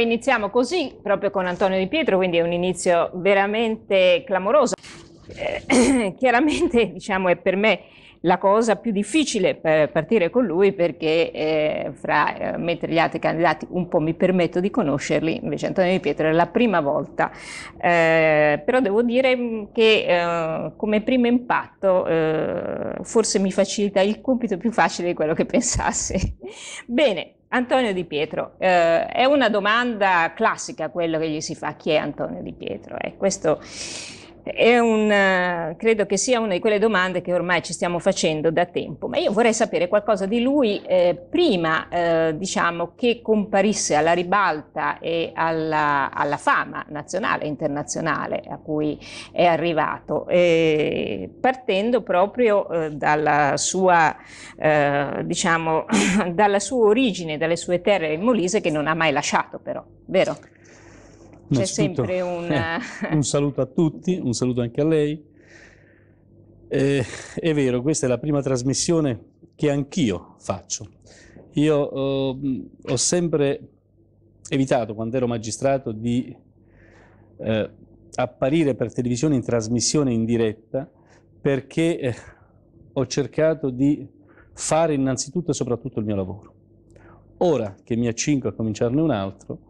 noi iniziamo così, proprio con Antonio Di Pietro, quindi è un inizio veramente clamoroso. Eh, chiaramente, diciamo, è per me la cosa più difficile per partire con lui perché eh, fra, eh, mentre gli altri candidati un po' mi permetto di conoscerli, invece Antonio Di Pietro è la prima volta. Eh, però devo dire che eh, come primo impatto eh, forse mi facilita il compito più facile di quello che pensassi. Bene, Antonio Di Pietro, eh, è una domanda classica quello che gli si fa, chi è Antonio Di Pietro? Eh, questo è un, eh, credo che sia una di quelle domande che ormai ci stiamo facendo da tempo, ma io vorrei sapere qualcosa di lui eh, prima eh, diciamo, che comparisse alla ribalta e alla, alla, fama nazionale e internazionale a cui è arrivato, eh, partendo proprio eh, dalla sua, eh, diciamo, dalla sua origine, dalle sue terre in molise che non ha mai lasciato però, vero? c'è sempre un... Eh, eh, un saluto a tutti, un saluto anche a lei. Eh, è vero, questa è la prima trasmissione che anch'io faccio. Io eh, ho sempre evitato, quando ero magistrato, di eh, apparire per televisione in trasmissione in diretta perché eh, ho cercato di fare innanzitutto e soprattutto il mio lavoro. Ora che mi accingo a cominciarne un altro,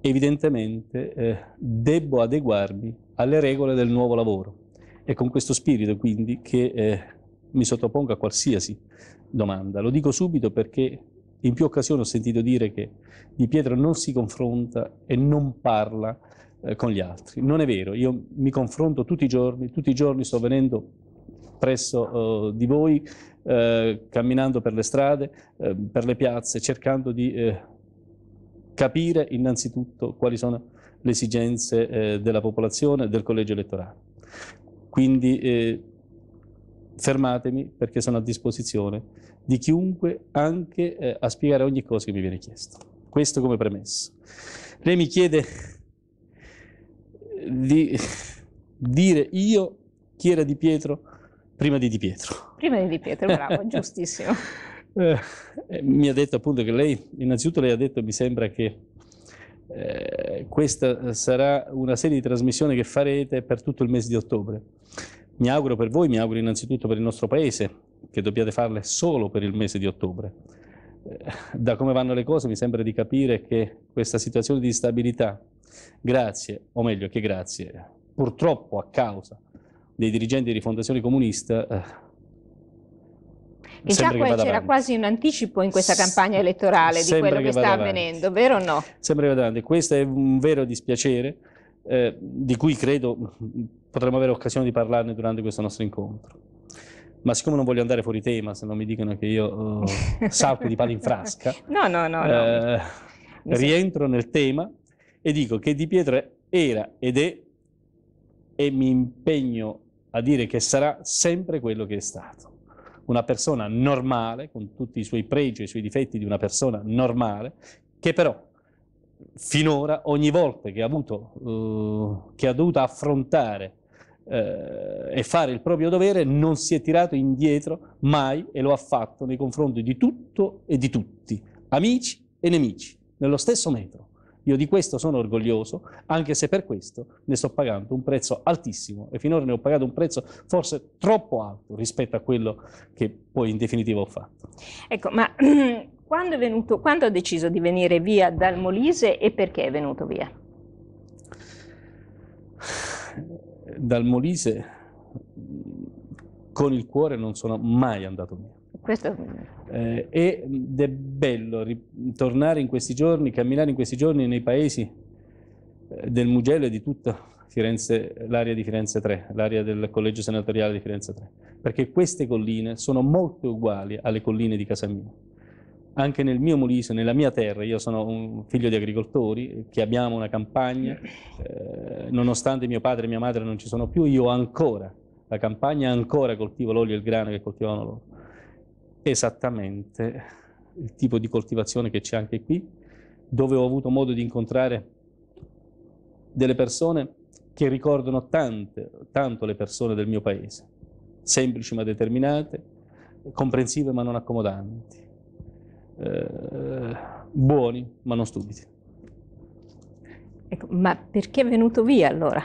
evidentemente eh, debbo adeguarmi alle regole del nuovo lavoro. È con questo spirito quindi che eh, mi sottopongo a qualsiasi domanda. Lo dico subito perché in più occasioni ho sentito dire che Di Pietro non si confronta e non parla eh, con gli altri. Non è vero, io mi confronto tutti i giorni, tutti i giorni sto venendo presso eh, di voi, eh, camminando per le strade, eh, per le piazze, cercando di eh, capire innanzitutto quali sono le esigenze eh, della popolazione del collegio elettorale. Quindi eh, fermatemi perché sono a disposizione di chiunque anche eh, a spiegare ogni cosa che mi viene chiesto. Questo come premesso. Lei mi chiede di dire io chi era Di Pietro prima di Di Pietro. Prima di Di Pietro, bravo, giustissimo. Eh, eh, mi ha detto appunto che lei, innanzitutto lei ha detto, mi sembra che eh, questa sarà una serie di trasmissioni che farete per tutto il mese di ottobre. Mi auguro per voi, mi auguro innanzitutto per il nostro Paese, che dobbiate farle solo per il mese di ottobre. Eh, da come vanno le cose mi sembra di capire che questa situazione di instabilità, grazie, o meglio che grazie, purtroppo a causa dei dirigenti di Fondazione comunista, eh, e già c'era quasi un anticipo in questa campagna elettorale di quello che, che sta avvenendo, vero o no? Sembra che vada avanti. Questo è un vero dispiacere eh, di cui credo potremo avere occasione di parlarne durante questo nostro incontro. Ma siccome non voglio andare fuori tema, se non mi dicono che io eh, salto di palo in frasca, no, no, no, eh, rientro nel tema e dico che Di Pietro era ed è e mi impegno a dire che sarà sempre quello che è stato una persona normale, con tutti i suoi pregi e i suoi difetti di una persona normale, che però finora ogni volta che ha, avuto, eh, che ha dovuto affrontare eh, e fare il proprio dovere non si è tirato indietro mai e lo ha fatto nei confronti di tutto e di tutti, amici e nemici, nello stesso metro. Io di questo sono orgoglioso, anche se per questo ne sto pagando un prezzo altissimo e finora ne ho pagato un prezzo forse troppo alto rispetto a quello che poi in definitiva ho fatto. Ecco, ma quando, è venuto, quando ha deciso di venire via dal Molise e perché è venuto via? Dal Molise con il cuore non sono mai andato via. Questo eh, ed è bello tornare in questi giorni, camminare in questi giorni nei paesi eh, del Mugello e di tutta Firenze, l'area di Firenze 3, l'area del collegio senatoriale di Firenze 3, perché queste colline sono molto uguali alle colline di casa mia. Anche nel mio Molise, nella mia terra, io sono un figlio di agricoltori, che abbiamo una campagna, eh, nonostante mio padre e mia madre non ci sono più, io ancora, la campagna ancora coltivo l'olio e il grano che coltivavano loro esattamente il tipo di coltivazione che c'è anche qui, dove ho avuto modo di incontrare delle persone che ricordano tante, tanto le persone del mio paese, semplici ma determinate, comprensive ma non accomodanti, eh, buoni ma non stupidi. Ecco, ma perché è venuto via allora?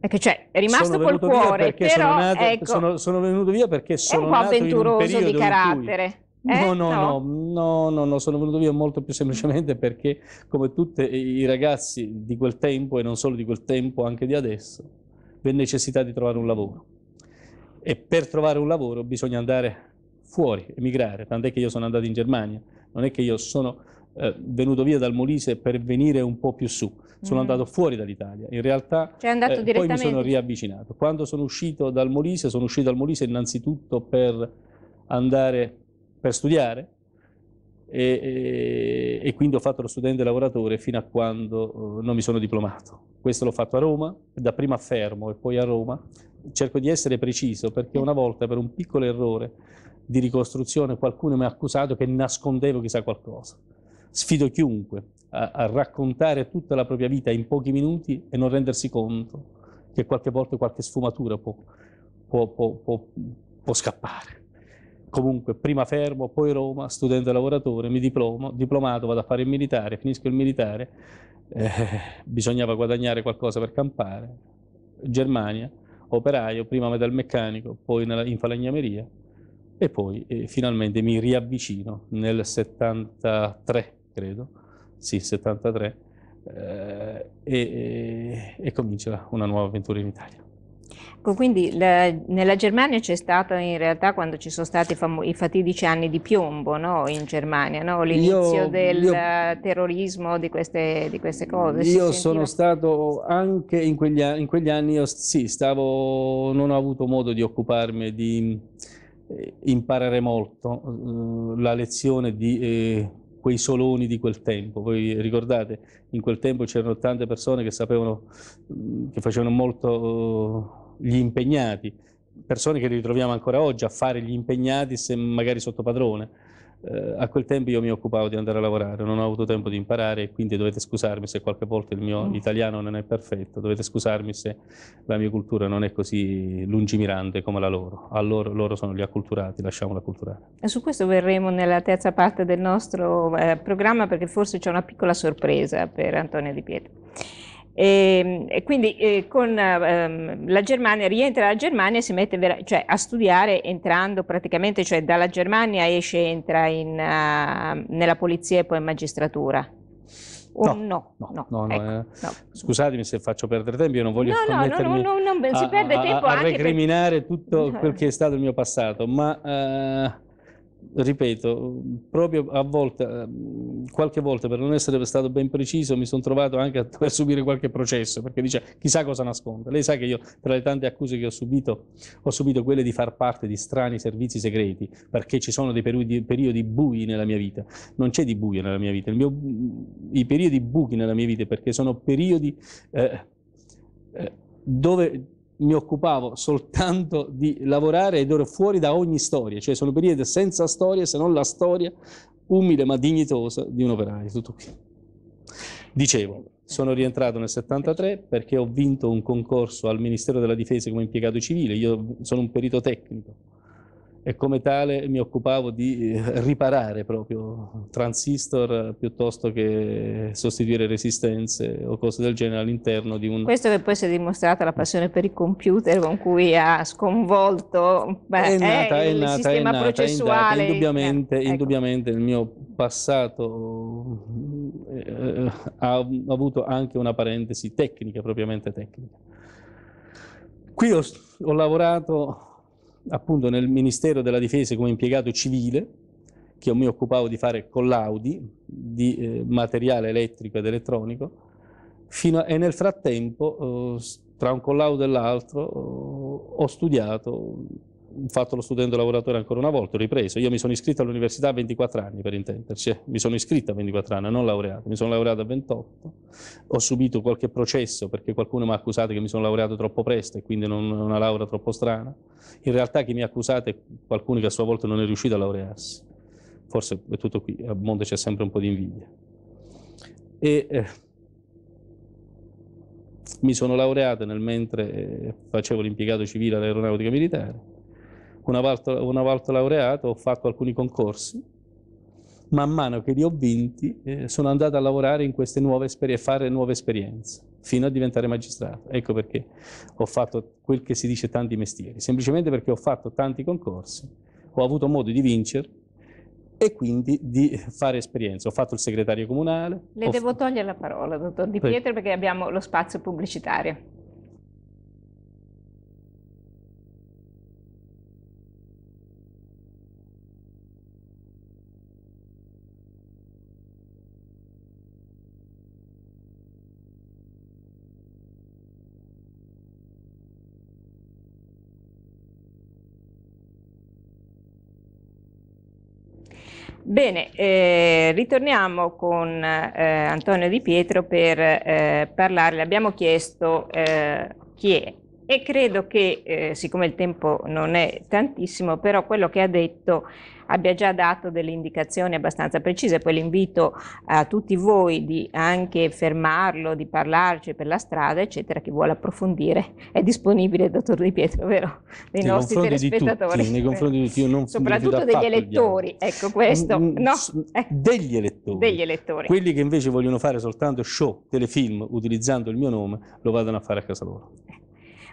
Perché cioè, è rimasto sono col cuore, però sono, nato, ecco, sono, sono, venuto via perché sono nato in un di carattere. Eh? No, no, no, no, no, no, sono venuto via molto più semplicemente perché come tutti i ragazzi di quel tempo e non solo di quel tempo, anche di adesso, per necessità di trovare un lavoro. E per trovare un lavoro bisogna andare fuori, emigrare, tant'è che io sono andato in Germania, non è che io sono eh, venuto via dal Molise per venire un po' più su, sono mm. andato fuori dall'Italia, in realtà cioè eh, poi mi sono riavvicinato. Quando sono uscito dal Molise, sono uscito dal Molise innanzitutto per andare per studiare e, e, e quindi ho fatto lo studente lavoratore fino a quando eh, non mi sono diplomato. Questo l'ho fatto a Roma, dapprima a Fermo e poi a Roma. Cerco di essere preciso perché una volta per un piccolo errore di ricostruzione qualcuno mi ha accusato che nascondevo chissà qualcosa. Sfido chiunque a, a, raccontare tutta la propria vita in pochi minuti e non rendersi conto che qualche volta qualche sfumatura può, può, può, può scappare. Comunque, prima fermo, poi Roma, studente lavoratore, mi diplomo, diplomato, vado a fare il militare, finisco il militare, eh, bisognava guadagnare qualcosa per campare, Germania, operaio, prima metalmeccanico, poi nella, in falegnameria, e poi eh, finalmente mi riavvicino nel 73 credo, sì, 73, eh, e, e, comincia una nuova avventura in Italia. Ecco, quindi la, nella Germania c'è stato in realtà quando ci sono stati i fatidici anni di piombo no? in Germania, no? l'inizio io, del io, terrorismo, di queste, di queste cose. Io sono stato anche in quegli, in quegli anni, io, sì, stavo, non ho avuto modo di occuparmi di eh, imparare molto. Eh, la lezione di eh, quei soloni di quel tempo. Voi ricordate, in quel tempo c'erano tante persone che sapevano, che facevano molto uh, gli impegnati, persone che ritroviamo ancora oggi a fare gli impegnati se magari sotto padrone. Eh, a quel tempo io mi occupavo di andare a lavorare, non ho avuto tempo di imparare e quindi dovete scusarmi se qualche volta il mio mm. italiano non è perfetto, dovete scusarmi se la mia cultura non è così lungimirante come la loro. A loro, loro sono gli acculturati, lasciamola culturare. E su questo verremo nella terza parte del nostro eh, programma perché forse c'è una piccola sorpresa per Antonio Di Pietro. E, ehm, e quindi eh, con ehm, la Germania rientra la Germania e si mette vera- cioè, a studiare entrando praticamente, cioè dalla Germania esce e entra in, uh, nella polizia e poi in magistratura. No, no, no, no, no, ecco, eh. no, Scusatemi se faccio perdere tempo, io non voglio no, permettermi no, no, no, non si perde a, tempo a, a recriminare per... tutto quel che è stato il mio passato, ma eh, ripeto, proprio a volte, ehm, qualche volta per non essere stato ben preciso, mi sono trovato anche a dover subire qualche processo perché dice chissà cosa nasconde. Lei sa che io, tra le tante accuse che ho subito, ho subito quelle di far parte di strani servizi segreti perché ci sono dei periodi, periodi bui nella mia vita. Non c'è di buio nella mia vita. Mio, I periodi buchi nella mia vita perché sono periodi eh, eh, dove mi occupavo soltanto di lavorare ed ero fuori da ogni storia, cioè sono periodi senza storia se non la storia umile ma dignitosa di un operaio. Tutto qui. Dicevo, sono rientrato nel 73 perché ho vinto un concorso al Ministero della Difesa come impiegato civile, io sono un perito tecnico e come tale mi occupavo di eh, riparare proprio transistor piuttosto che sostituire resistenze o cose del genere all'interno di un... Questo che poi si è dimostrata la passione per i computer con cui ha sconvolto beh, è eh, nata, eh, è il nata, sistema è nata, processuale. È eh, nata, indubbiamente, eh, ecco. indubbiamente il mio passato eh, ha avuto anche una parentesi tecnica, propriamente tecnica. Qui ho, ho lavorato appunto nel Ministero della Difesa come impiegato civile, che io mi occupavo di fare collaudi di eh, materiale elettrico ed elettronico, fino a, e nel frattempo, eh, tra un collaudo e l'altro, eh, ho studiato fatto lo studente lavoratore ancora una volta, ho ripreso. Io mi sono iscritto all'università a 24 anni, per intenderci. Eh. Mi sono iscritto a 24 anni, non laureato. Mi sono laureato a 28. Ho subito qualche processo perché qualcuno mi ha accusato che mi sono laureato troppo presto e quindi non una laurea troppo strana. In realtà chi mi ha accusato è qualcuno che a sua volta non è riuscito a laurearsi. Forse è tutto qui, a monte c'è sempre un po' di invidia. E... Eh, mi sono laureato nel mentre eh, facevo l'impiegato civile all'aeronautica militare una volta, una volta laureato ho fatto alcuni concorsi, man mano che li ho vinti eh, sono andato a lavorare in queste nuove esperienze, fare nuove esperienze, fino a diventare magistrato. Ecco perché ho fatto quel che si dice tanti mestieri, semplicemente perché ho fatto tanti concorsi, ho avuto modo di vincere e quindi di fare esperienza. Ho fatto il segretario comunale. Le devo togliere la parola, dottor Di Pietro, perché abbiamo lo spazio pubblicitario. Bene, eh, ritorniamo con eh, Antonio Di Pietro per eh, parlarle. Abbiamo chiesto eh, chi è e credo che, eh, siccome il tempo non è tantissimo, però quello che ha detto abbia già dato delle indicazioni abbastanza precise, poi l'invito a tutti voi di anche fermarlo, di parlarci per la strada, eccetera, chi vuole approfondire è disponibile, dottor Di Pietro, vero? Dei nei nostri telespettatori. nei confronti di tutti, non Soprattutto degli elettori, ecco questo, mm, mm, no? Eh. Degli, elettori. degli elettori. Quelli che invece vogliono fare soltanto show, telefilm, utilizzando il mio nome, lo vadano a fare a casa loro.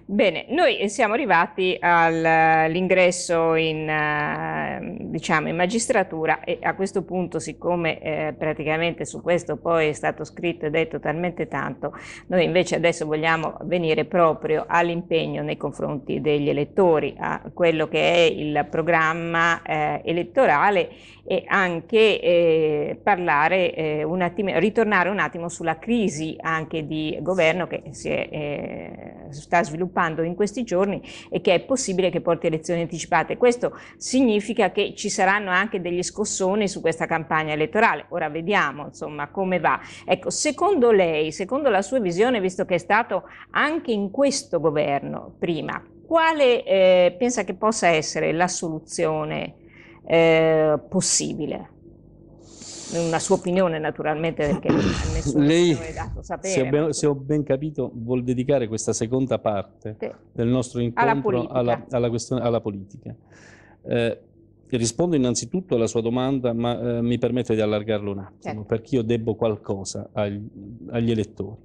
Bene, noi siamo arrivati all'ingresso eh, in, eh, diciamo, in, magistratura e a questo punto, siccome eh, praticamente su questo poi è stato scritto e detto talmente tanto, noi invece adesso vogliamo venire proprio all'impegno nei confronti degli elettori, a quello che è il programma eh, elettorale e anche eh, parlare, eh, un attimo, ritornare un attimo sulla crisi anche di governo che si è, eh, sta sviluppando in questi giorni e che è possibile che porti elezioni anticipate. Questo significa che ci saranno anche degli scossoni su questa campagna elettorale. Ora vediamo insomma come va. Ecco, secondo lei, secondo la sua visione, visto che è stato anche in questo governo prima, quale eh, pensa che possa essere la soluzione? eh, possibile. Una sua opinione naturalmente perché nessuno Lei, dato sapere. Se ho, ben, se ho, ben, capito vuol dedicare questa seconda parte sì. del nostro incontro alla politica. Alla, alla questione, alla politica. Eh, rispondo innanzitutto alla sua domanda, ma eh, mi permette di allargarlo un attimo, certo. perché io debbo qualcosa agli, agli elettori.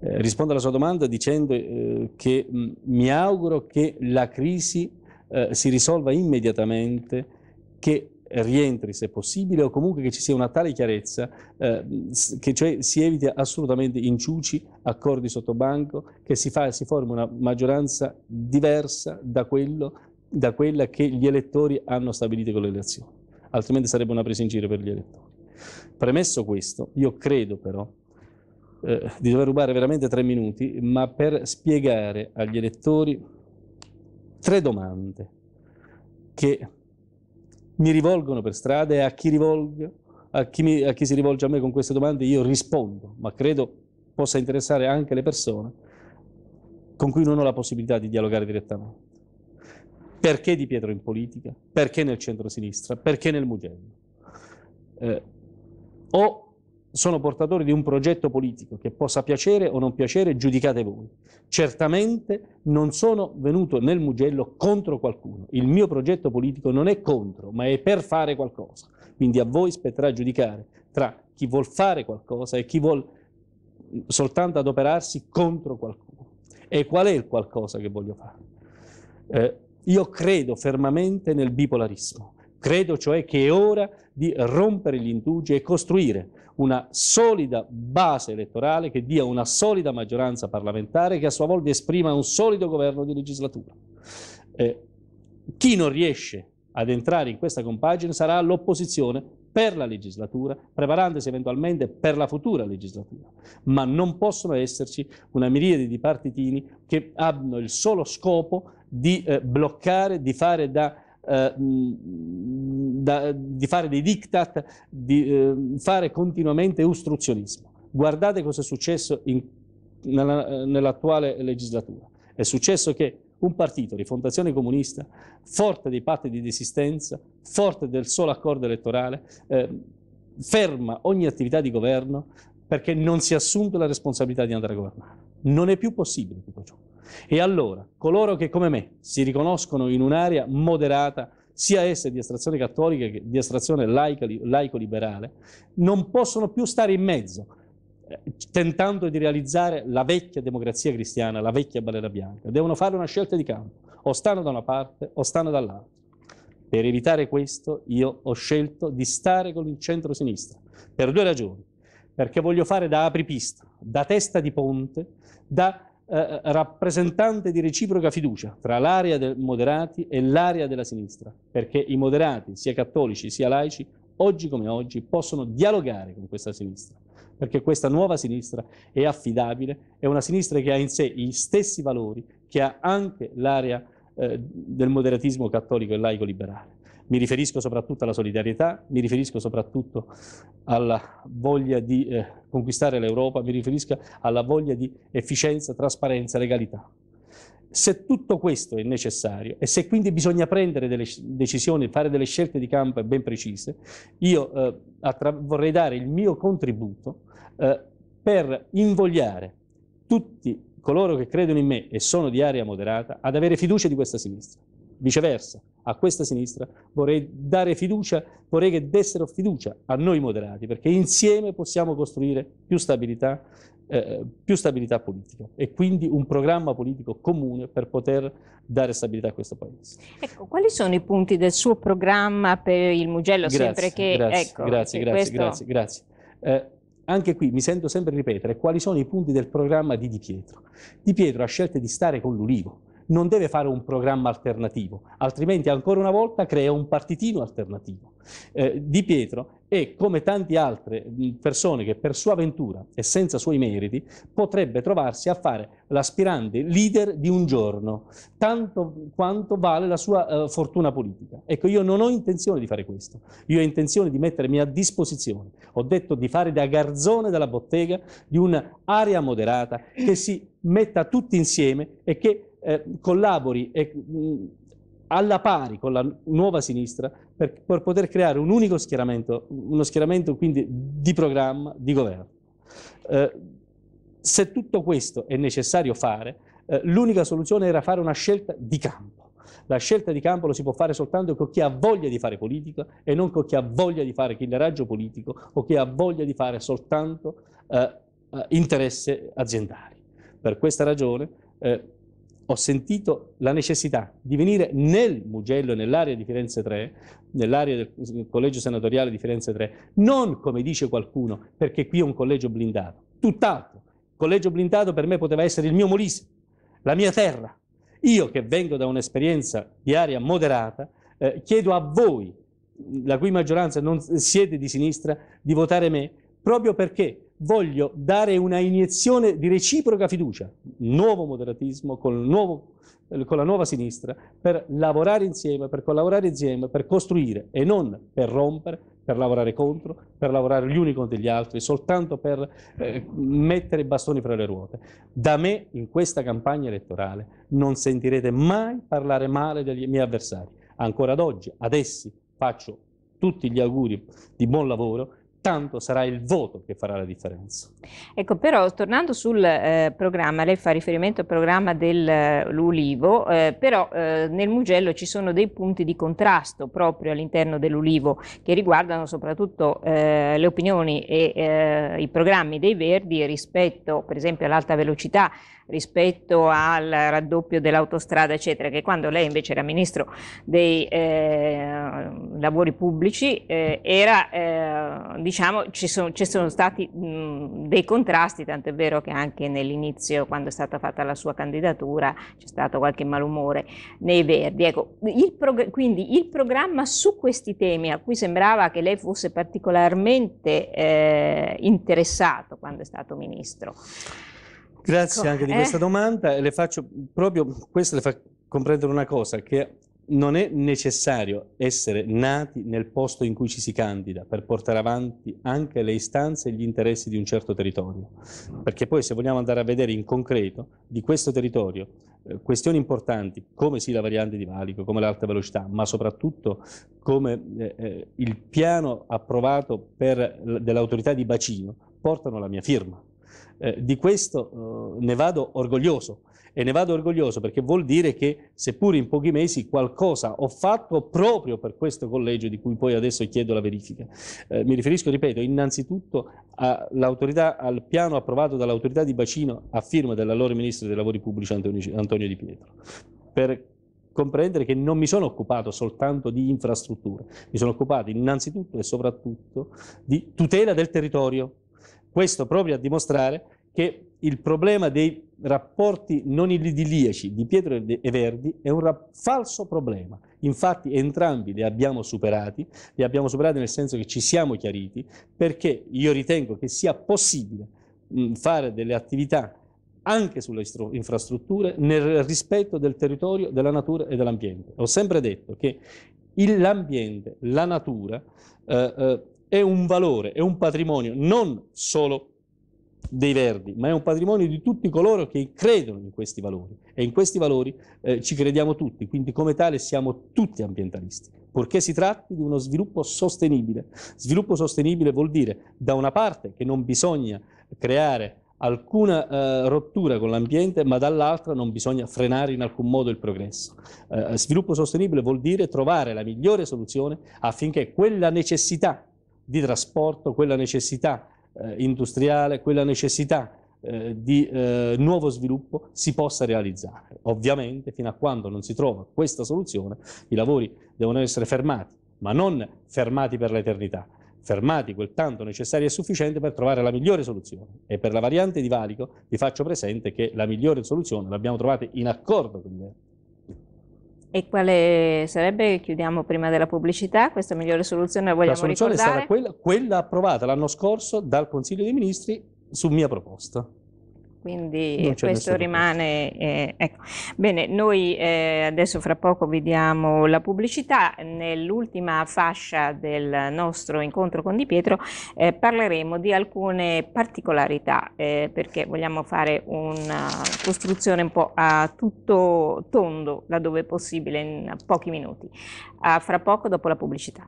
Eh, rispondo alla sua domanda dicendo eh, che mh, mi auguro che la crisi eh, si risolva immediatamente che rientri se possibile o comunque che ci sia una tale chiarezza eh, che cioè si eviti assolutamente inciuci, accordi sotto banco, che si, fa, si formi una maggioranza diversa da, quello, da quella che gli elettori hanno stabilito con le elezioni, altrimenti sarebbe una presa in giro per gli elettori. Premesso questo, io credo però eh, di dover rubare veramente tre minuti, ma per spiegare agli elettori tre domande che mi rivolgono per strada e a chi, rivolgo, a, chi mi, a chi si rivolge a me con queste domande io rispondo, ma credo possa interessare anche le persone con cui non ho la possibilità di dialogare direttamente. Perché Di Pietro in politica? Perché nel centro-sinistra? Perché nel Mugello? Eh, ho sono portatore di un progetto politico che possa piacere o non piacere, giudicate voi. Certamente non sono venuto nel Mugello contro qualcuno. Il mio progetto politico non è contro, ma è per fare qualcosa. Quindi a voi spetterà giudicare tra chi vuol fare qualcosa e chi vuol eh, soltanto adoperarsi contro qualcuno. E qual è il qualcosa che voglio fare? Eh, io credo fermamente nel bipolarismo. Credo cioè che è ora di rompere gli indugi e costruire una solida base elettorale che dia una solida maggioranza parlamentare che a sua volta esprima un solido governo di legislatura. Eh, chi non riesce ad entrare in questa compagine sarà l'opposizione per la legislatura, preparandosi eventualmente per la futura legislatura. Ma non possono esserci una miriade di partitini che hanno il solo scopo di eh, bloccare, di fare da eh, da, di fare dei diktat, di eh, fare continuamente ostruzionismo. Guardate cosa è successo nell'attuale legislatura. È successo che un partito, Rifondazione Comunista, forte dei patti di desistenza, forte del solo accordo elettorale, eh, ferma ogni attività di governo perché non si è assunto la responsabilità di andare a governare. Non è più possibile tutto ciò. E allora, coloro che come me si riconoscono in un'area moderata, sia essa di estrazione cattolica che di estrazione laico-liberale, non possono più stare in mezzo, eh, tentando di realizzare la vecchia democrazia cristiana, la vecchia balena bianca. Devono fare una scelta di campo, o stanno da una parte o stanno dall'altra. Per evitare questo io ho scelto di stare con il centro-sinistra, per due ragioni. Perché voglio fare da apripista, da testa di ponte, da eh, eh, rappresentante di reciproca fiducia tra l'area dei moderati e l'area della sinistra, perché i moderati, sia cattolici sia laici, oggi come oggi possono dialogare con questa sinistra, perché questa nuova sinistra è affidabile, è una sinistra che ha in sé gli stessi valori che ha anche l'area eh, del moderatismo cattolico e laico liberale. Mi riferisco soprattutto alla solidarietà, mi riferisco soprattutto alla voglia di eh, conquistare l'Europa, mi riferisco alla voglia di efficienza, trasparenza, legalità. Se tutto questo è necessario e se quindi bisogna prendere delle decisioni, fare delle scelte di campo ben precise, io eh, vorrei dare il mio contributo eh, per invogliare tutti coloro che credono in me e sono di area moderata ad avere fiducia di questa sinistra. Viceversa, a questa sinistra, vorrei dare fiducia, vorrei che dessero fiducia a noi moderati, perché insieme possiamo costruire più stabilità, eh, più stabilità politica e quindi un programma politico comune per poter dare stabilità a questo Paese. Ecco, quali sono i punti del suo programma per il Mugello? Grazie, sempre che, grazie, ecco, grazie, grazie, questo... grazie, grazie, eh, anche qui mi sento sempre ripetere quali sono i punti del programma di Di Pietro. Di Pietro ha scelto di stare con l'Ulivo, non deve fare un programma alternativo, altrimenti ancora una volta crea un partitino alternativo. Eh, di Pietro e come tante altre persone che per sua ventura e senza suoi meriti potrebbe trovarsi a fare l'aspirante leader di un giorno, tanto quanto vale la sua eh, fortuna politica. Ecco, io non ho intenzione di fare questo, io ho intenzione di mettermi a disposizione, ho detto di fare da garzone della bottega di un'area moderata che si metta tutti insieme e che eh, collabori e, mh, mm, alla pari con la nuova sinistra per, per poter creare un unico schieramento, uno schieramento quindi di programma, di governo. Eh, se tutto questo è necessario fare, eh, l'unica soluzione era fare una scelta di campo. La scelta di campo lo si può fare soltanto con chi ha voglia di fare politica e non con chi ha voglia di fare killeraggio politico o chi ha voglia di fare soltanto eh, eh interesse aziendali. Per questa ragione eh, ho sentito la necessità di venire nel Mugello, nell'area di Firenze 3, nell'area del collegio senatoriale di Firenze 3, non come dice qualcuno, perché qui è un collegio blindato, tutt'altro. Il collegio blindato per me poteva essere il mio Molise, la mia terra. Io che vengo da un'esperienza di area moderata, eh, chiedo a voi, la cui maggioranza non siete di sinistra, di votare me, proprio perché voglio dare una iniezione di reciproca fiducia, nuovo moderatismo con, nuovo, con, la nuova sinistra, per lavorare insieme, per collaborare insieme, per costruire e non per rompere, per lavorare contro, per lavorare gli uni contro gli altri, soltanto per eh, mettere i bastoni fra le ruote. Da me in questa campagna elettorale non sentirete mai parlare male dei miei avversari. Ancora ad oggi, ad essi faccio tutti gli auguri di buon lavoro tanto sarà il voto che farà la differenza. Ecco, però tornando sul eh, programma, lei fa riferimento al programma dell'Ulivo, eh, eh, però eh, nel Mugello ci sono dei punti di contrasto proprio all'interno dell'Ulivo che riguardano soprattutto eh, le opinioni e eh, i programmi dei Verdi rispetto per esempio all'alta velocità, rispetto al raddoppio dell'autostrada eccetera, che quando lei invece era ministro dei lavori pubblici era diciamo diciamo, ci, sono, ci sono stati mh, mhmm, dei contrasti, tanto è vero che anche nell'inizio, quando è stata fatta la sua candidatura, c'è stato qualche malumore nei Verdi. Ecco, il quindi il programma su questi temi, a cui sembrava che lei fosse particolarmente eh, interessato quando è stato ministro. Grazie ecco, anche di eh? questa domanda, le faccio proprio, questa le fa comprendere una cosa, che non è necessario essere nati nel posto in cui ci si candida per portare avanti anche le istanze e gli interessi di un certo territorio, perché poi se vogliamo andare a vedere in concreto di questo territorio eh, questioni importanti come sì la variante di valico, come l'alta velocità, ma soprattutto come eh, eh il piano approvato dell'autorità di bacino portano la mia firma eh, di questo eh, ne vado orgoglioso e ne vado orgoglioso perché vuol dire che seppur in pochi mesi qualcosa ho fatto proprio per questo collegio di cui poi adesso chiedo la verifica. Eh, mi riferisco, ripeto, innanzitutto al piano approvato dall'autorità di bacino a firma dell'allora Ministro dei Lavori Pubblici Antonio, Antonio Di Pietro, per comprendere che non mi sono occupato soltanto di infrastrutture, mi sono occupato innanzitutto e soprattutto di tutela del territorio, questo proprio a dimostrare che il problema dei rapporti non idiliaci di Pietro e Verdi è un falso problema. Infatti entrambi li abbiamo superati, li abbiamo superati nel senso che ci siamo chiariti, perché io ritengo che sia possibile fare delle attività anche sulle infrastrutture nel rispetto del territorio, della natura e dell'ambiente. Ho sempre detto che l'ambiente, la natura, eh, eh, è un valore, è un patrimonio non solo dei Verdi, ma è un patrimonio di tutti coloro che credono in questi valori e in questi valori eh, ci crediamo tutti, quindi come tale siamo tutti ambientalisti, purché si tratti di uno sviluppo sostenibile. Sviluppo sostenibile vuol dire da una parte che non bisogna creare alcuna eh, rottura con l'ambiente, ma dall'altra non bisogna frenare in alcun modo il progresso. Eh, sviluppo sostenibile vuol dire trovare la migliore soluzione affinché quella necessità di trasporto, quella necessità eh, industriale, quella necessità eh, di eh, nuovo sviluppo si possa realizzare. Ovviamente fino a quando non si trova questa soluzione i lavori devono essere fermati, ma non fermati per l'eternità, fermati quel tanto necessario e sufficiente per trovare la migliore soluzione. E per la variante di valico vi faccio presente che la migliore soluzione l'abbiamo trovata in accordo con gli e quale sarebbe, chiudiamo prima della pubblicità, questa migliore soluzione la vogliamo ricordare? La soluzione ricordare? sarà quella, quella approvata l'anno scorso dal Consiglio dei Ministri su mia proposta quindi questo rimane. Eh, ecco. Bene, noi eh, adesso fra poco vediamo la pubblicità, nell'ultima fascia del nostro incontro con Di Pietro eh, parleremo di alcune particolarità eh, perché vogliamo fare una costruzione un po' a tutto tondo laddove possibile in pochi minuti. Ah, fra poco dopo la pubblicità.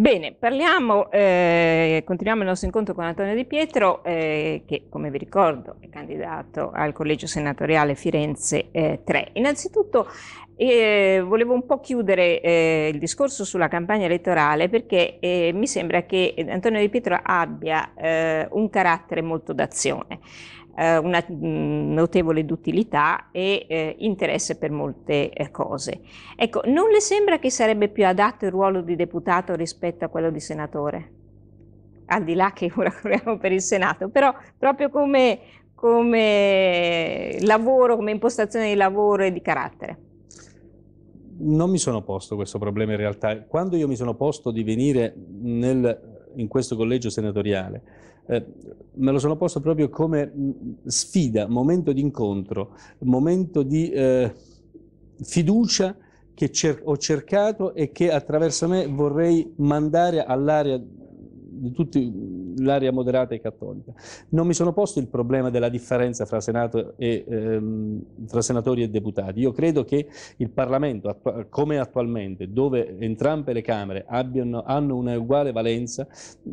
Bene, parliamo, eh, continuiamo il nostro incontro con Antonio Di Pietro, eh, che come vi ricordo è candidato al collegio senatoriale Firenze eh, 3. Innanzitutto eh, volevo un po' chiudere eh, il discorso sulla campagna elettorale perché eh, mi sembra che Antonio Di Pietro abbia un carattere molto d'azione eh, una mm, notevole duttilità e eh, interesse per molte eh, cose. Ecco, non le sembra che sarebbe più adatto il ruolo di deputato rispetto a quello di senatore? Al di là che ora corriamo per il Senato, però proprio come, come lavoro, come impostazione di lavoro e di carattere. Non mi sono posto questo problema in realtà. Quando io mi sono posto di venire nel in questo collegio senatoriale, eh, me lo sono posto proprio come mm, sfida, momento di incontro, momento di eh, fiducia che cer ho cercato e che attraverso me vorrei mandare all'area di tutti l'area moderata e cattolica. Non mi sono posto il problema della differenza fra, e, ehm, fra senatori e deputati. Io credo che il Parlamento, attu come attualmente, dove entrambe le Camere abbiano, hanno una uguale valenza,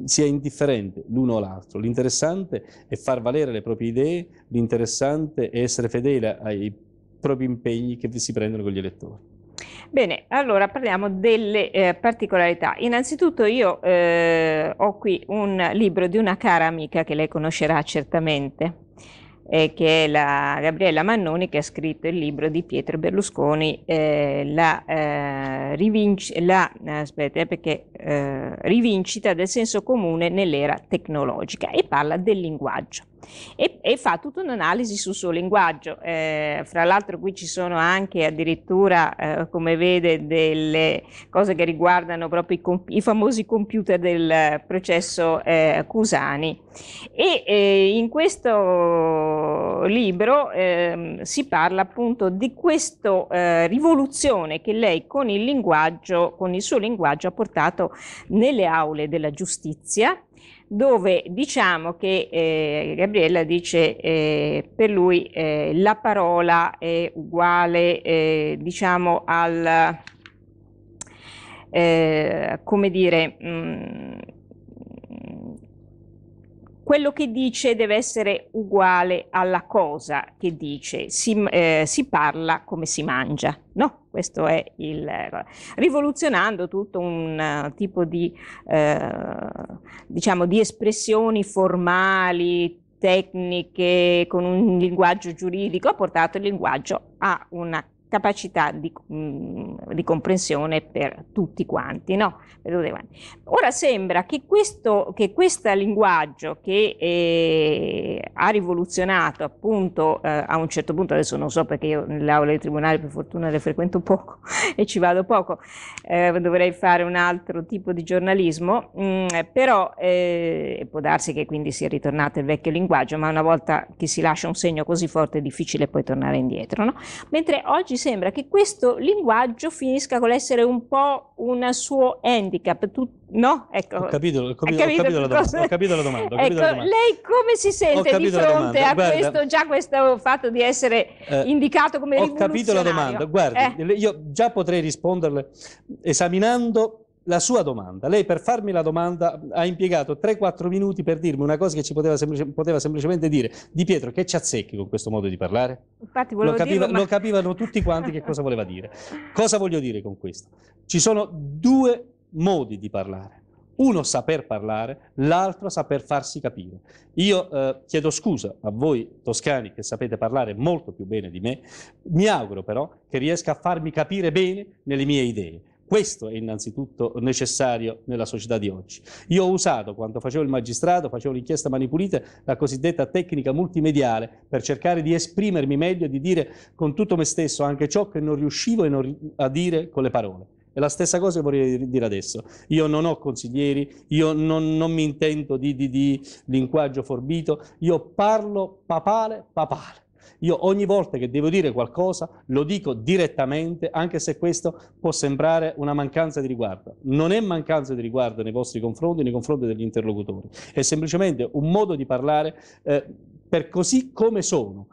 sia indifferente l'uno o l'altro. L'interessante è far valere le proprie idee, l'interessante è essere fedele ai propri impegni che si prendono con gli elettori. Bene, allora parliamo delle eh, particolarità. Innanzitutto io eh, ho qui un libro di una cara amica che lei conoscerà certamente, eh, che è la Gabriella Mannoni che ha scritto il libro di Pietro Berlusconi, eh, la, eh, rivinci la, eh, aspetta, perché, rivincita del senso comune nell'era tecnologica e parla del linguaggio e, e fa tutta un'analisi sul suo linguaggio. Eh, fra l'altro qui ci sono anche addirittura, eh, come vede, delle cose che riguardano proprio i, i famosi computer del processo eh, Cusani. E eh, in questo libro ehm, si parla appunto di questa eh, rivoluzione che lei con il linguaggio, con il suo linguaggio ha portato nelle aule della giustizia dove diciamo che eh, Gabriella dice eh, per lui eh, la parola è uguale eh, diciamo al eh, come dire mh, mm, quello che dice deve essere uguale alla cosa che dice si, eh, si parla come si mangia no questo è il rivoluzionando tutto un eh, tipo di, eh, diciamo, di espressioni formali, tecniche, con un linguaggio giuridico, ha portato il linguaggio a una capacità di, mm, di, comprensione per tutti quanti. No? Ora sembra che questo che linguaggio che eh, ha rivoluzionato appunto eh, a un certo punto, adesso non so perché io nell'aula dei tribunali per fortuna le frequento poco e ci vado poco, eh, dovrei fare un altro tipo di giornalismo, mh, mm, però eh, può darsi che quindi sia ritornato il vecchio linguaggio, ma una volta che si lascia un segno così forte è difficile poi tornare indietro. No? Mentre oggi ci sembra che questo linguaggio finisca con l'essere un po' un suo handicap, tu, no? Ecco. Ho capito, ho capito, capito, ho capito la, domanda, ho capito la domanda. Ho ecco, la domanda. lei come si sente di fronte a guarda, questo, già questo fatto di essere eh, indicato come ho rivoluzionario? Ho capito la domanda, guarda, eh. io già potrei risponderle esaminando la sua domanda. Lei per farmi la domanda ha impiegato 3-4 minuti per dirmi una cosa che ci poteva, semplice, poteva semplicemente dire Di Pietro che ci azzecchi con questo modo di parlare? Infatti lo, capiva, dirlo, ma... lo capivano tutti quanti che cosa voleva dire. Cosa voglio dire con questo? Ci sono due modi di parlare. Uno saper parlare, l'altro saper farsi capire. Io eh, chiedo scusa a voi toscani che sapete parlare molto più bene di me, mi auguro però che riesca a farmi capire bene nelle mie idee questo è innanzitutto necessario nella società di oggi. Io ho usato, quando facevo il magistrato, facevo l'inchiesta Manipulite, la cosiddetta tecnica multimediale per cercare di esprimermi meglio, e di dire con tutto me stesso anche ciò che non riuscivo a dire con le parole. È la stessa cosa che vorrei dire adesso. Io non ho consiglieri, io non, non mi intento di, di, di linguaggio forbito, io parlo papale, papale. Io ogni volta che devo dire qualcosa lo dico direttamente, anche se questo può sembrare una mancanza di riguardo. Non è mancanza di riguardo nei vostri confronti, nei confronti degli interlocutori. È semplicemente un modo di parlare eh, per così come sono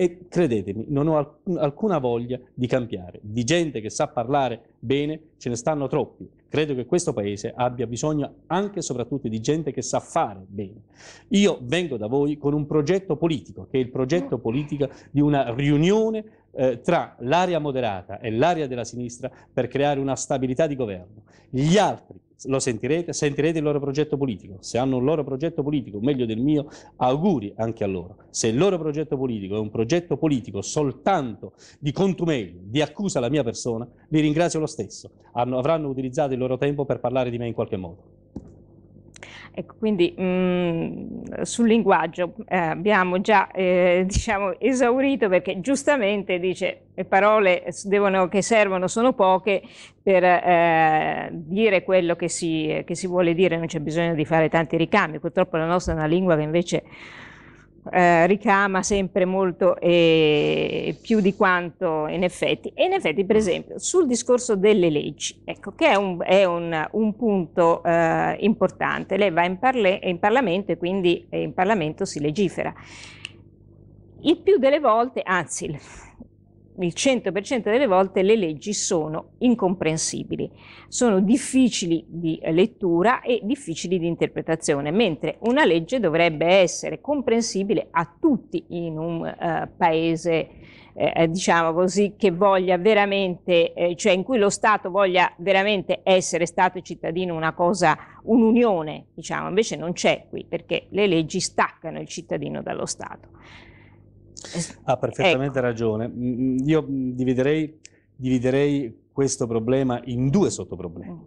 e credetemi, non ho alcuna voglia di cambiare. Di gente che sa parlare bene ce ne stanno troppi. Credo che questo paese abbia bisogno anche e soprattutto di gente che sa fare bene. Io vengo da voi con un progetto politico, che è il progetto politico di una riunione eh, tra l'area moderata e l'area della sinistra per creare una stabilità di governo. Gli altri lo sentirete, sentirete il loro progetto politico. Se hanno un loro progetto politico meglio del mio, auguri anche a loro. Se il loro progetto politico è un progetto politico soltanto di contumelio, di accusa alla mia persona, li ringrazio lo stesso. Hanno, avranno utilizzato il loro tempo per parlare di me in qualche modo. Ecco, quindi mh, mm, sul linguaggio eh, abbiamo già eh, diciamo, esaurito perché giustamente dice le parole devono, che servono sono poche per eh, dire quello che si, che si vuole dire, non c'è bisogno di fare tanti ricambi, purtroppo la nostra è una lingua che invece eh, ricama sempre molto eh, più di quanto in effetti. E in effetti, per esempio, sul discorso delle leggi, ecco, che è un, è un, un punto eh, importante. Lei va in, parla in Parlamento e quindi eh, in Parlamento si legifera. Il più delle volte, anzi, il 100% delle volte le leggi sono incomprensibili, sono difficili di eh, lettura e difficili di interpretazione, mentre una legge dovrebbe essere comprensibile a tutti in un uh, paese eh, diciamo così, che voglia veramente, eh, cioè in cui lo Stato voglia veramente essere Stato e cittadino una cosa, un'unione, diciamo, invece non c'è qui perché le leggi staccano il cittadino dallo Stato. Ha perfettamente ecco. ragione. Mm, mm, io mm, dividerei, dividerei, questo problema in due sottoproblemi.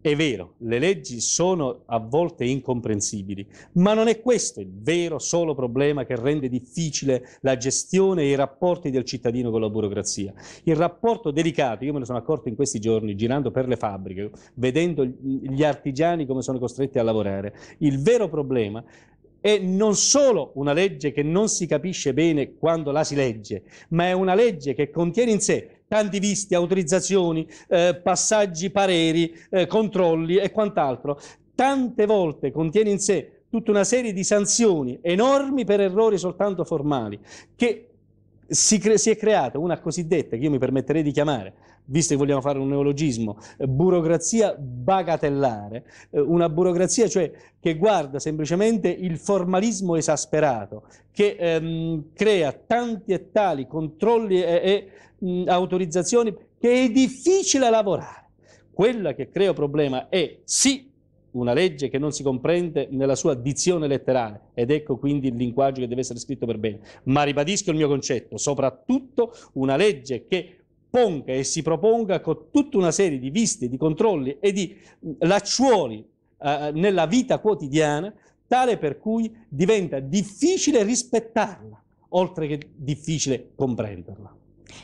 È vero, le leggi sono a volte incomprensibili, ma non è questo il vero solo problema che rende difficile la gestione e i rapporti del cittadino con la burocrazia. Il rapporto delicato, io me ne sono accorto in questi giorni girando per le fabbriche, vedendo gli artigiani come sono costretti a lavorare, il vero problema è non solo una legge che non si capisce bene quando la si legge, ma è una legge che contiene in sé tanti visti, autorizzazioni, eh, passaggi, pareri, eh, controlli e quant'altro. Tante volte contiene in sé tutta una serie di sanzioni enormi per errori soltanto formali che si, cre- si, è creata una cosiddetta, che io mi permetterei di chiamare, visto che vogliamo fare un neologismo, eh, burocrazia bagatellare, eh, una burocrazia cioè che guarda semplicemente il formalismo esasperato, che ehm, crea tanti e tali controlli e, e mh, autorizzazioni che è difficile lavorare. Quella che crea problema è sì una legge che non si comprende nella sua dizione letterale ed ecco quindi il linguaggio che deve essere scritto per bene. Ma ribadisco il mio concetto, soprattutto una legge che ponga e si proponga con tutta una serie di viste, di controlli e di lacciuoli eh, nella vita quotidiana, tale per cui diventa difficile rispettarla, oltre che difficile comprenderla.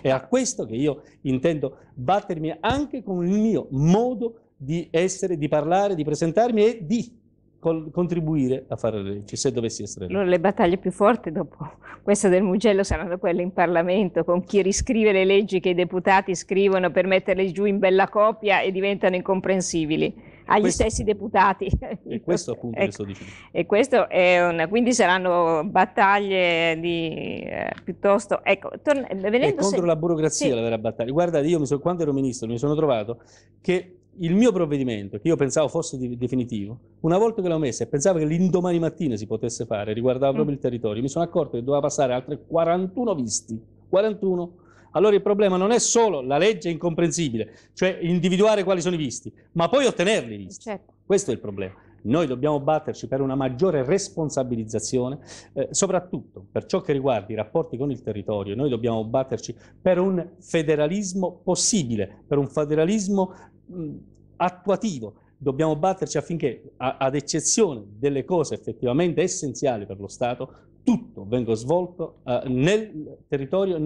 È a questo che io intendo battermi anche con il mio modo di di essere, di parlare, di presentarmi e di contribuire a fare le leggi, se dovessi essere allora, le battaglie più forti dopo questa del Mugello saranno quelle in Parlamento, con chi riscrive le leggi che i deputati scrivono per metterle giù in bella copia e diventano incomprensibili agli questo, stessi deputati. E questo appunto ecco, sto dicendo. E questo è una, quindi saranno battaglie di, eh, piuttosto... Ecco, torna, contro se... la burocrazia sì. la vera battaglia. Guardate, io sono, quando ero ministro mi sono trovato che il mio provvedimento, che io pensavo fosse di, definitivo, una volta che l'ho messo e pensavo che l'indomani mattina si potesse fare, riguardava mm. proprio il territorio, mi sono accorto che doveva passare altri 41 visti. 41. Allora il problema non è solo la legge incomprensibile, cioè individuare quali sono i visti, ma poi ottenerli visti. Certo. Questo è il problema. Noi dobbiamo batterci per una maggiore responsabilizzazione, eh, soprattutto per ciò che riguarda i rapporti con il territorio. Noi dobbiamo batterci per un federalismo possibile, per un federalismo Mm, attuativo. Dobbiamo batterci affinché, a, ad eccezione delle cose effettivamente essenziali per lo Stato, tutto venga svolto eh, nel territorio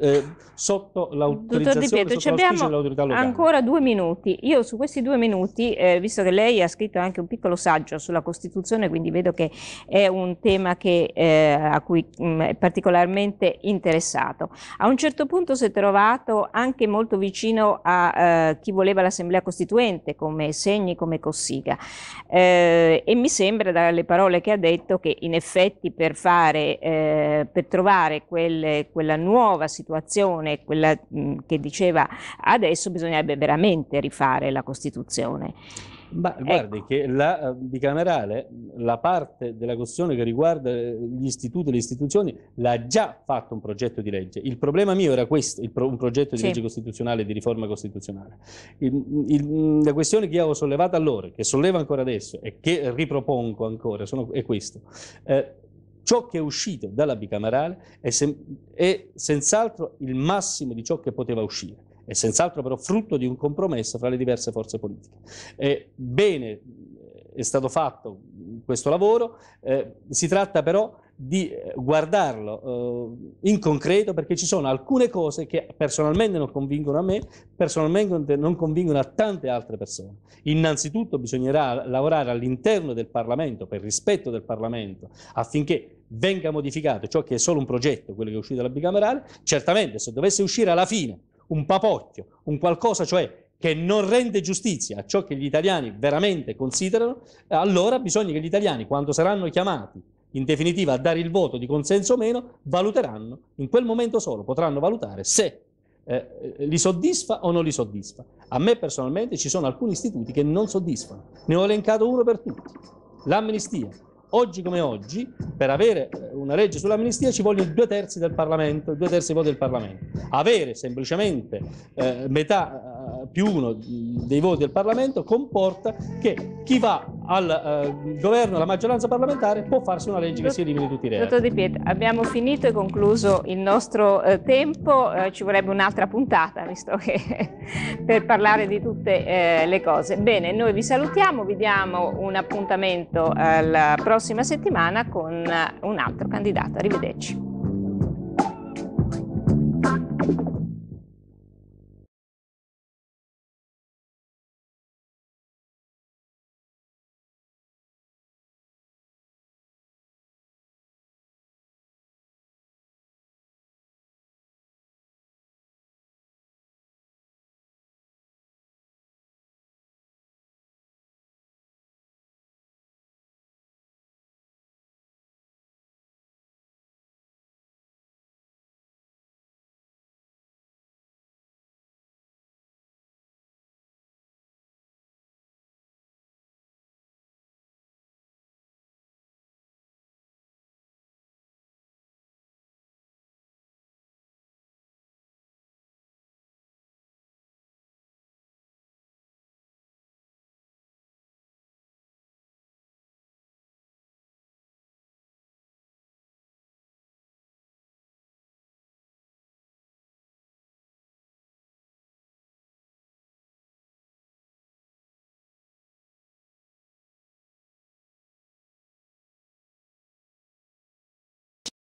eh, sotto l'autorizzazione Pietro, abbiamo dell'autorità locale. ancora due minuti. Io su questi due minuti, eh, visto che lei ha scritto anche un piccolo saggio sulla Costituzione, quindi vedo che è un tema che, eh, a cui mh, mm, è particolarmente interessato. A un certo punto si è trovato anche molto vicino a eh, chi voleva l'Assemblea Costituente, come Segni, come Cossiga. Eh, e mi sembra dalle parole che ha detto che in effetti per, fare, eh, per trovare quelle, quella nuova situazione situazione, quella mh, che diceva adesso bisognerebbe veramente rifare la Costituzione. Ma ecco. guardi che la eh, bicamerale, la parte della questione che riguarda eh, gli istituti e le istituzioni, l'ha già fatto un progetto di legge. Il problema mio era questo, pro, un progetto di sì. legge costituzionale, di riforma costituzionale. Il, il, la questione che io avevo sollevato allora, che sollevo ancora adesso e che ripropongo ancora, sono, è questo. Eh, Ciò che è uscito dalla bicamerale è, sem- è senz'altro il massimo di ciò che poteva uscire è senz'altro però frutto di un compromesso fra le diverse forze politiche. Eh, bene è stato fatto questo lavoro, eh, si tratta però di eh, guardarlo eh, in concreto perché ci sono alcune cose che personalmente non convincono a me, personalmente non convincono a tante altre persone. Innanzitutto bisognerà lavorare all'interno del Parlamento, per rispetto del Parlamento, affinché venga modificato ciò che è solo un progetto, quello che è uscito dalla bicamerale, certamente se dovesse uscire alla fine un papocchio, un qualcosa cioè che non rende giustizia a ciò che gli italiani veramente considerano, allora bisogna che gli italiani quando saranno chiamati in definitiva a dare il voto di consenso o meno, valuteranno in quel momento solo, potranno valutare se eh, eh, li soddisfa o non li soddisfa. A me personalmente ci sono alcuni istituti che non soddisfano, ne ho elencato uno per tutti, l'amnistia. Oggi come oggi, per avere eh, una legge sull'amnistia ci vogliono due terzi del Parlamento, due terzi voti del Parlamento. Avere semplicemente eh, metà più uno dei voti del Parlamento comporta che chi va al eh, governo, alla maggioranza parlamentare, può farsi una legge che si elimini tutti i reati. Dottor Di Pietro, abbiamo finito e concluso il nostro eh, tempo, eh, ci vorrebbe un'altra puntata, visto che per parlare di tutte eh, le cose. Bene, noi vi salutiamo, vi diamo un appuntamento eh, la prossima settimana con eh, un altro candidato. Arrivederci.